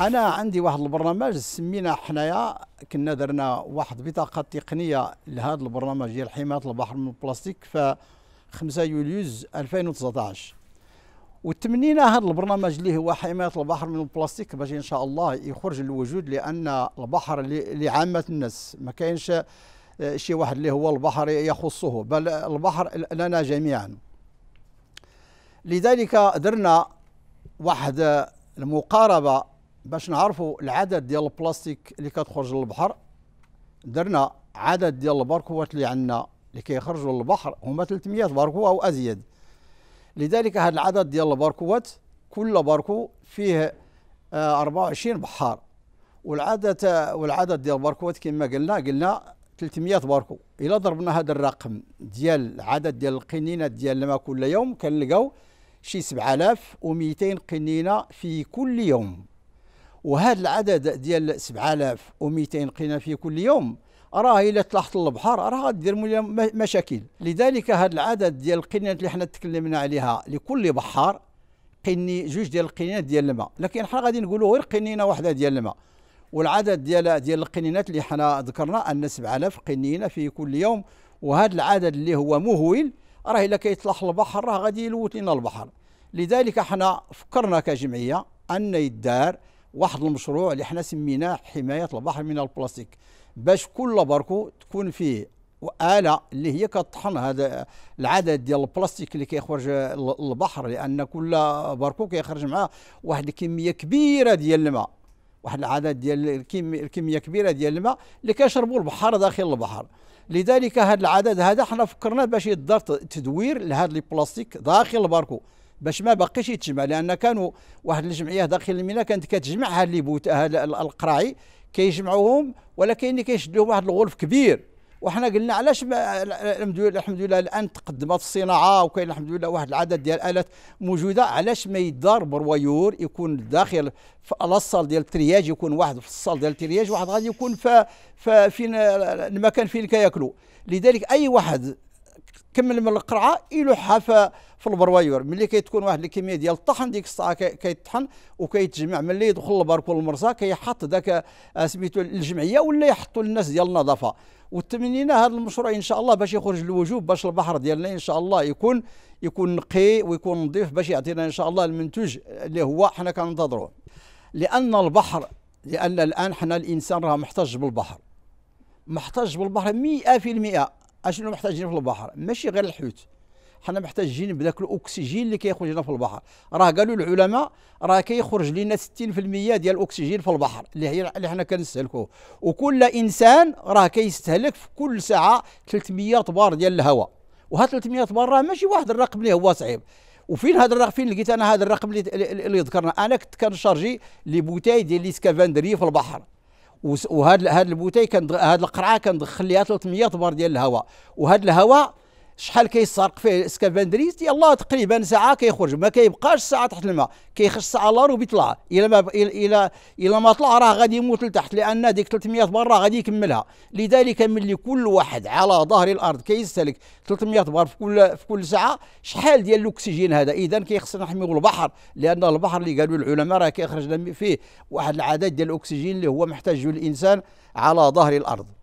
انا عندي واحد البرنامج سمينا حنايا كنا درنا واحد بطاقه تقنيه لهذا البرنامج ديال حمايه البحر من البلاستيك ف 5 يوليوز 2019 وتمنينا هذا البرنامج اللي هو حمايه البحر من البلاستيك باش ان شاء الله يخرج للوجود لان البحر لعامه الناس ما كاينش آه، شي واحد اللي هو البحر يخصه بل البحر لنا جميعا لذلك درنا واحد المقاربه باش نعرفوا العدد ديال البلاستيك اللي كتخرج للبحر درنا عدد ديال الباركوات اللي عندنا اللي كيخرجوا للبحر هما 300 باركو او ازيد لذلك هذا العدد ديال الباركوات كل باركو فيه 24 آه، بحار والعدد آه، والعدد ديال الباركوات كما قلنا قلنا 300 باركو الا ضربنا هذا الرقم ديال العدد ديال القنينات ديال الماء كل يوم كنلقاو شي 7200 قنينه في كل يوم وهذا العدد ديال 7200 في كل يوم راه الا طلعت للبحر راه غدير مشاكل لذلك هذا العدد ديال القنينات اللي حنا تكلمنا عليها لكل بحار قني جوج ديال القنينات ديال الماء لكن حنا غادي نقولوا غير قنينه واحده ديال الماء والعدد ديال ديال القنينات اللي حنا ذكرنا ان 7000 قنينه في كل يوم وهذا العدد اللي هو مهول راه الا كيطلع البحر راه غادي يلوت لنا البحر لذلك حنا فكرنا كجمعيه ان يدار واحد المشروع اللي حنا سميناه حمايه البحر من البلاستيك باش كل باركو تكون فيه آلة اللي هي كطحن هذا العدد ديال البلاستيك اللي كيخرج البحر لأن كل باركو كيخرج معاه واحد الكمية كبيرة ديال الماء واحد العدد ديال الكمية كبيرة ديال الماء اللي كيشربوا البحر داخل البحر لذلك هذا العدد هذا حنا فكرنا باش يدار تدوير لهذا البلاستيك داخل الباركو باش ما باقيش يتجمع لان كانوا واحد الجمعيه داخل الميناء كانت كتجمع هاد لي بوت القراعي كيجمعوهم ولكن اللي كيشدوهم واحد الغرف كبير وحنا قلنا علاش الحمد لله الحمد لله الان تقدمت الصناعه وكاين الحمد لله واحد العدد ديال الالات موجوده علاش ما يدار برويور يكون داخل في الصال ديال الترياج يكون واحد في الصال ديال الترياج واحد غادي يكون في فين المكان فين كياكلوا لذلك اي واحد كمل من القرعه يلوحها في, في البروايور ملي كتكون واحد الكميه ديال الطحن ديك الساعه كيطحن وكيتجمع ملي يدخل البرك والمرزا كيحط ذاك آه، سميتو الجمعيه ولا يحطوا للناس ديال النظافه وتمنينا هذا المشروع ان شاء الله باش يخرج للوجوب باش البحر ديالنا ان شاء الله يكون يكون نقي ويكون نظيف باش يعطينا ان شاء الله المنتوج اللي هو حنا كننتظروه لان البحر لان الان حنا الانسان راه محتاج بالبحر محتاج بالبحر 100% اشنو محتاجين في البحر ماشي غير الحوت حنا محتاجين بذاك الاكسجين اللي كيخرج لنا في البحر راه قالوا العلماء راه كيخرج لنا 60% ديال الاكسجين في البحر اللي هي اللي حنا كنستهلكوه وكل انسان راه كيستهلك في كل ساعه 300 بار ديال الهواء وهاد 300 بار راه ماشي واحد الرقم اللي هو صعيب وفين هذا الرقم فين لقيت انا هذا الرقم اللي, اللي ذكرنا انا كنت كنشارجي لي بوتاي ديال ليسكافاندري في البحر وهاد هاد البوتي كان هاد القرعه كندخل ليها 300 بار ديال الهواء وهاد الهواء شحال كيسرق فيه سكافاندريز يلاه تقريبا ساعه كيخرج ما كيبقاش ساعه تحت الماء كيخش ساعه روبي وبيطلع الا ما الا الا ما طلع راه غادي يموت لتحت لان ديك 300 بار راه غادي يكملها لذلك ملي كل واحد على ظهر الارض كيستهلك 300 بار في كل في كل ساعه شحال ديال الاكسجين هذا اذا كيخصنا نحميو البحر لان البحر اللي قالوا العلماء راه كيخرج فيه واحد العدد ديال الاكسجين اللي هو محتاجه الانسان على ظهر الارض